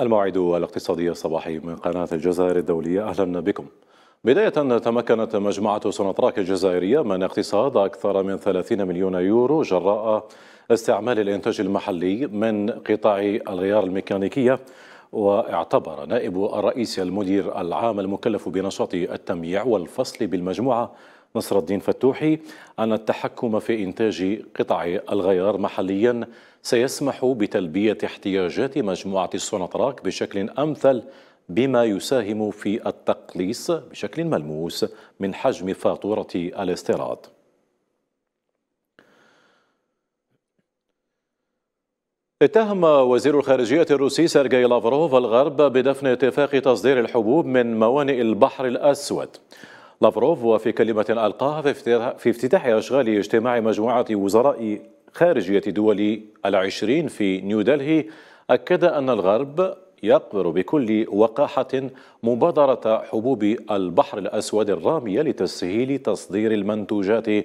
الموعد الاقتصادي الصباحي من قناة الجزائر الدولية أهلا بكم بداية تمكنت مجموعة سونتراك الجزائرية من اقتصاد أكثر من 30 مليون يورو جراء استعمال الإنتاج المحلي من قطاع الغيار الميكانيكية واعتبر نائب الرئيس المدير العام المكلف بنشاط التمييع والفصل بالمجموعة نصر الدين فتوحي أن التحكم في إنتاج قطع الغيار محليا سيسمح بتلبية احتياجات مجموعة السونطراك بشكل أمثل بما يساهم في التقليص بشكل ملموس من حجم فاتورة الاستيراد اتهم وزير الخارجية الروسي سيرجي لافروف الغرب بدفن اتفاق تصدير الحبوب من موانئ البحر الأسود لافروف وفي كلمة ألقاها في افتتاح أشغال اجتماع مجموعة وزراء خارجية دول العشرين في نيو دلهي أكد أن الغرب يقبل بكل وقاحة مبادرة حبوب البحر الأسود الرامية لتسهيل تصدير المنتوجات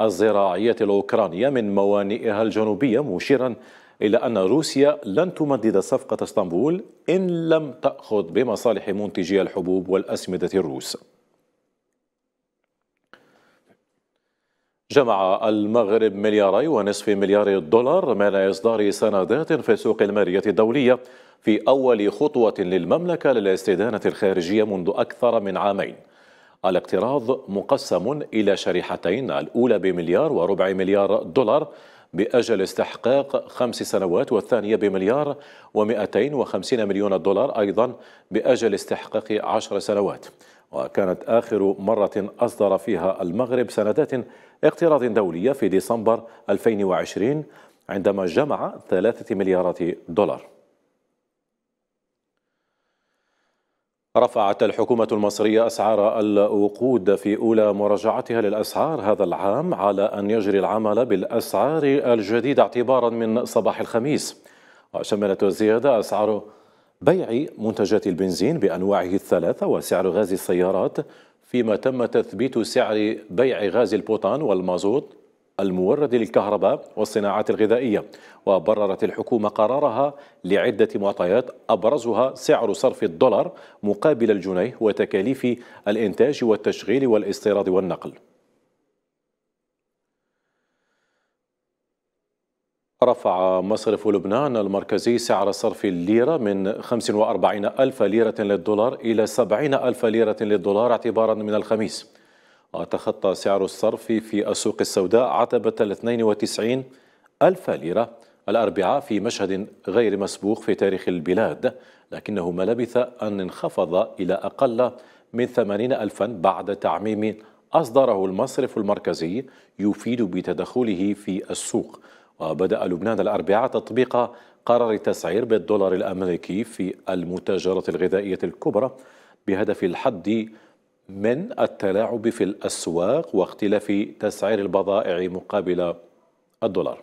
الزراعية الأوكرانية من موانئها الجنوبية مشيرا إلى أن روسيا لن تمدد صفقة اسطنبول إن لم تأخذ بمصالح منتجي الحبوب والأسمدة الروس جمع المغرب ملياري ونصف مليار دولار من إصدار سندات في سوق المالية الدولية في أول خطوة للمملكة للاستدانة الخارجية منذ أكثر من عامين الاقتراض مقسم إلى شريحتين الأولى بمليار وربع مليار دولار بأجل استحقاق خمس سنوات والثانية بمليار و250 مليون دولار أيضا بأجل استحقاق عشر سنوات وكانت آخر مرة أصدر فيها المغرب سندات اقتراض دولية في ديسمبر 2020 عندما جمع ثلاثة مليارات دولار رفعت الحكومة المصرية أسعار الوقود في أولى مراجعتها للأسعار هذا العام على أن يجري العمل بالأسعار الجديدة اعتبارا من صباح الخميس وشملت الزيادة أسعار بيع منتجات البنزين بأنواعه الثلاثة وسعر غاز السيارات فيما تم تثبيت سعر بيع غاز البوتان والمازوت المورد للكهرباء والصناعات الغذائية وبررت الحكومة قرارها لعدة معطيات أبرزها سعر صرف الدولار مقابل الجنيه وتكاليف الإنتاج والتشغيل والاستيراد والنقل رفع مصرف لبنان المركزي سعر صرف الليرة من 45 ألف ليرة للدولار إلى 70 ألف ليرة للدولار اعتبارا من الخميس وتخطى سعر الصرف في السوق السوداء عتبة 92 ألف ليرة الأربعاء في مشهد غير مسبوق في تاريخ البلاد لكنه ما لبث أن انخفض إلى أقل من 80 ألفا بعد تعميم أصدره المصرف المركزي يفيد بتدخله في السوق وبدأ لبنان الأربعاء تطبيق قرار تسعير بالدولار الأمريكي في المتاجرات الغذائية الكبرى بهدف الحد من التلاعب في الأسواق واختلاف تسعير البضائع مقابل الدولار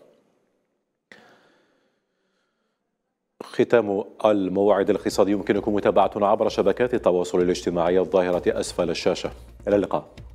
ختام الموعد الاقتصادي يمكنكم متابعتنا عبر شبكات التواصل الاجتماعي الظاهرة أسفل الشاشة إلى اللقاء